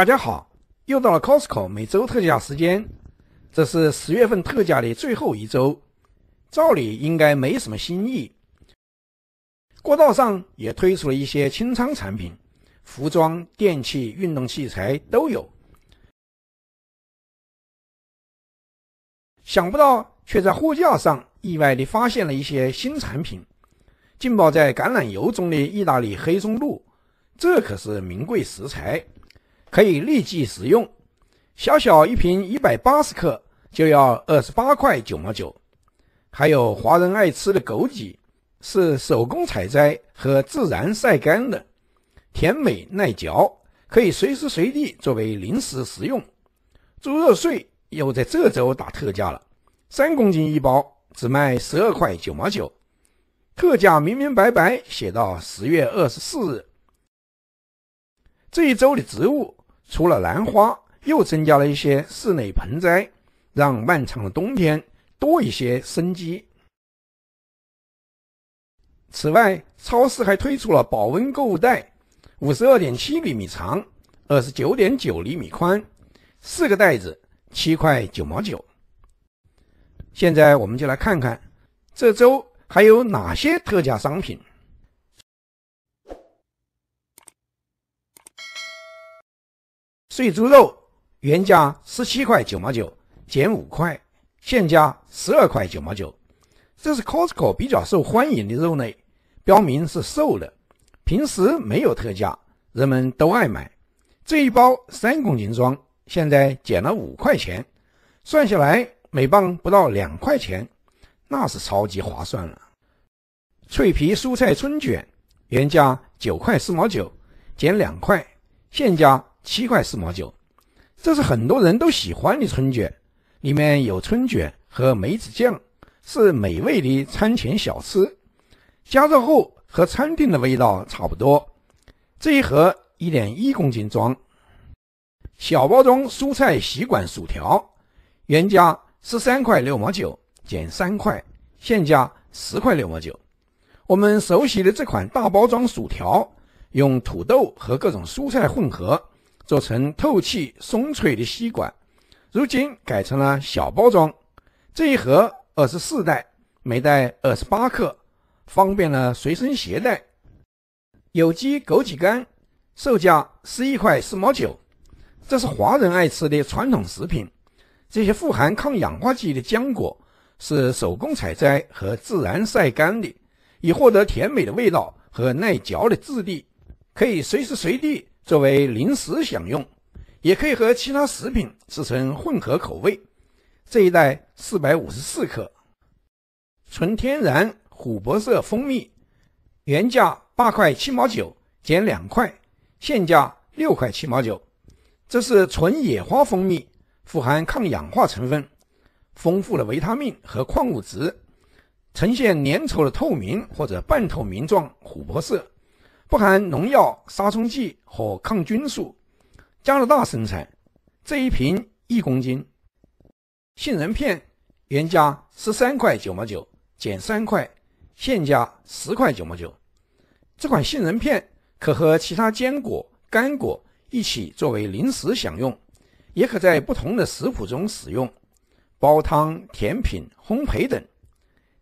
大家好，又到了 Costco 每周特价时间。这是十月份特价的最后一周，照理应该没什么新意。过道上也推出了一些清仓产品，服装、电器、运动器材都有。想不到，却在货架上意外地发现了一些新产品。浸泡在橄榄油中的意大利黑松露，这可是名贵食材。可以立即使用，小小一瓶一百八十克就要二十八块九毛九。还有华人爱吃的枸杞，是手工采摘和自然晒干的，甜美耐嚼，可以随时随地作为零食食用。猪肉碎又在这周打特价了，三公斤一包只卖十二块九毛九，特价明明白白写到十月二十四日。这一周的植物。除了兰花，又增加了一些室内盆栽，让漫长的冬天多一些生机。此外，超市还推出了保温购物袋，五十二点七厘米长，二十九点九厘米宽，四个袋子七块九毛九。现在，我们就来看看这周还有哪些特价商品。碎猪肉原价十七块九毛九，减五块，现价十二块九毛九。这是 Costco 比较受欢迎的肉类，标明是瘦的，平时没有特价，人们都爱买。这一包三公斤装，现在减了五块钱，算下来每磅不到两块钱，那是超级划算了。脆皮蔬菜春卷原价九块四毛九，减两块，现价。七块四毛九，这是很多人都喜欢的春卷，里面有春卷和梅子酱，是美味的餐前小吃。加热后和餐厅的味道差不多。这一盒一点一公斤装，小包装蔬菜吸管薯条，原价十三块六毛九，减三块，现价十块六毛九。我们熟悉的这款大包装薯条，用土豆和各种蔬菜混合。做成透气松脆的吸管，如今改成了小包装，这一盒二十四袋，每袋二十八克，方便了随身携带。有机枸杞干售价十一块四毛九，这是华人爱吃的传统食品。这些富含抗氧化剂的浆果是手工采摘和自然晒干的，以获得甜美的味道和耐嚼的质地，可以随时随地。作为零食享用，也可以和其他食品制成混合口味。这一袋四百五十四克，纯天然琥珀色蜂蜜，原价八块七毛九，减两块，现价六块七毛九。这是纯野花蜂蜜，富含抗氧化成分，丰富的维他命和矿物质，呈现粘稠的透明或者半透明状琥珀色。不含农药、杀虫剂和抗菌素，加拿大生产。这一瓶一公斤，杏仁片原价十三块九毛九，减三块，现价十块九毛九。这款杏仁片可和其他坚果、干果一起作为零食享用，也可在不同的食谱中使用，煲汤、甜品、烘焙等。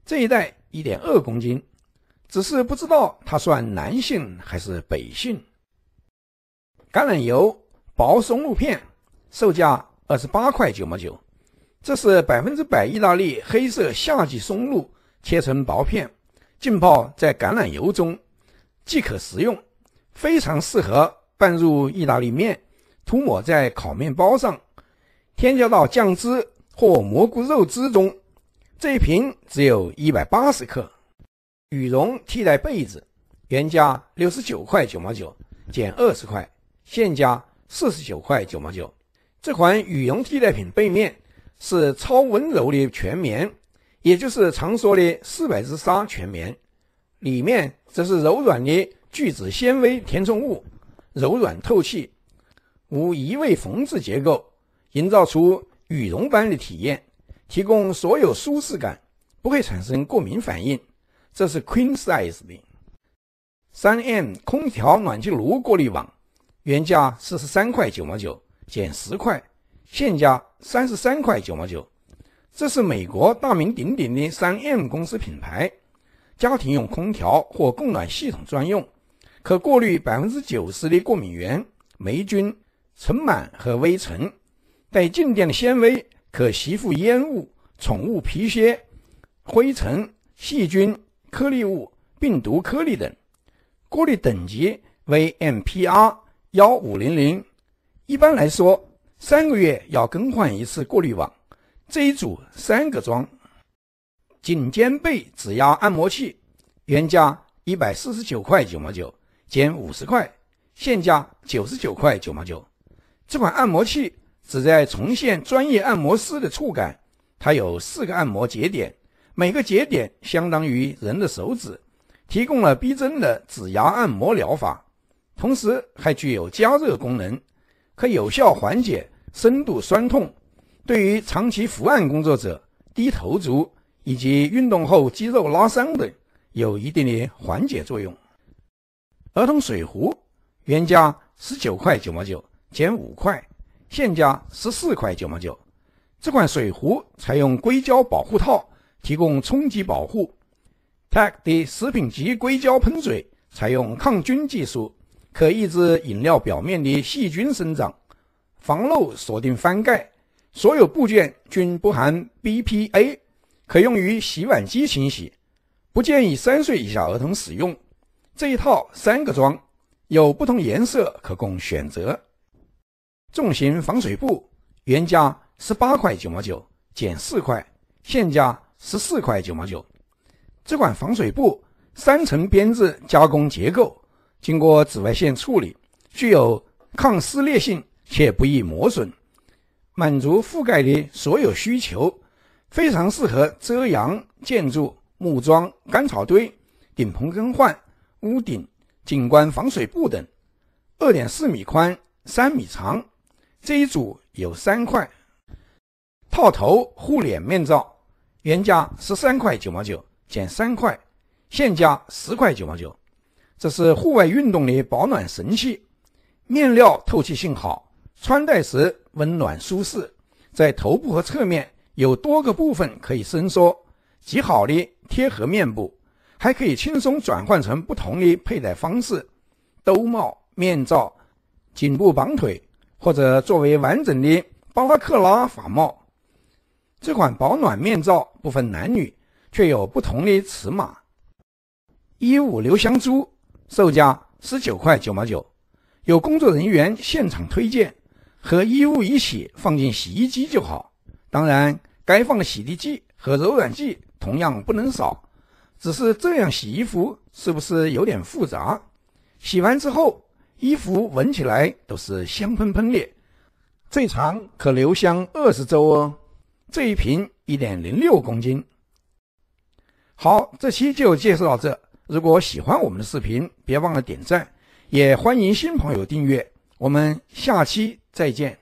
这一袋一点二公斤。只是不知道它算南性还是北性。橄榄油薄松露片售价二十八块九毛九，这是百分之百意大利黑色夏季松露切成薄片，浸泡在橄榄油中即可食用，非常适合拌入意大利面、涂抹在烤面包上、添加到酱汁或蘑菇肉汁中。这一瓶只有一百八十克。羽绒替代被子，原价六十九块九毛九，减二十块，现价四十九块九毛九。这款羽绒替代品背面是超温柔的全棉，也就是常说的四百支纱全棉。里面则是柔软的聚酯纤维填充物，柔软透气，无异味缝制结构，营造出羽绒般的体验，提供所有舒适感，不会产生过敏反应。这是 Queen size 的三 M 空调暖气炉过滤网，原价四十三块九毛九，减十块，现价三十三块九毛九。这是美国大名鼎鼎的三 M 公司品牌，家庭用空调或供暖系统专用，可过滤百分之九十的过敏源、霉菌、尘螨和微尘，带静电的纤维可吸附烟雾、宠物皮屑、灰尘、细菌。颗粒物、病毒颗粒等，过滤等级为 MPR 幺五零零。一般来说，三个月要更换一次过滤网。这一组三个装颈肩背指压按摩器，原价一百四十九块九毛九，减五十块，现价九十九块九毛九。这款按摩器旨在重现专业按摩师的触感，它有四个按摩节点。每个节点相当于人的手指，提供了逼真的指压按摩疗法，同时还具有加热功能，可有效缓解深度酸痛。对于长期伏案工作者、低头族以及运动后肌肉拉伤等，有一定的缓解作用。儿童水壶原价十九块九毛九，减五块，现价十四块九毛九。这款水壶采用硅胶保护套。提供冲击保护 t a h 的食品级硅胶喷嘴采用抗菌技术，可抑制饮料表面的细菌生长。防漏锁定翻盖，所有部件均不含 BPA，可用于洗碗机清洗。不建议三岁以下儿童使用。这一套三个装，有不同颜色可供选择。重型防水布原价十八块九毛九，减四块，现价。十四块九毛九，这款防水布三层编织加工结构，经过紫外线处理，具有抗撕裂性且不易磨损，满足覆盖的所有需求，非常适合遮阳、建筑、木桩、干草堆、顶棚更换、屋顶、景观防水布等。二点四米宽，三米长，这一组有三块套头护脸面罩。原价十三块九毛九，减三块，现价十块九毛九。这是户外运动的保暖神器，面料透气性好，穿戴时温暖舒适。在头部和侧面有多个部分可以伸缩，极好的贴合面部，还可以轻松转换成不同的佩戴方式：兜帽、面罩、颈部绑腿，或者作为完整的巴拉克拉法帽。这款保暖面罩不分男女，却有不同的尺码。衣物留香珠，售价十九块九毛九，有工作人员现场推荐，和衣物一起放进洗衣机就好。当然，该放的洗涤剂和柔软剂同样不能少。只是这样洗衣服是不是有点复杂？洗完之后，衣服闻起来都是香喷喷的，最长可留香二十周哦。这一瓶一点零六公斤。好，这期就介绍到这。如果喜欢我们的视频，别忘了点赞，也欢迎新朋友订阅。我们下期再见。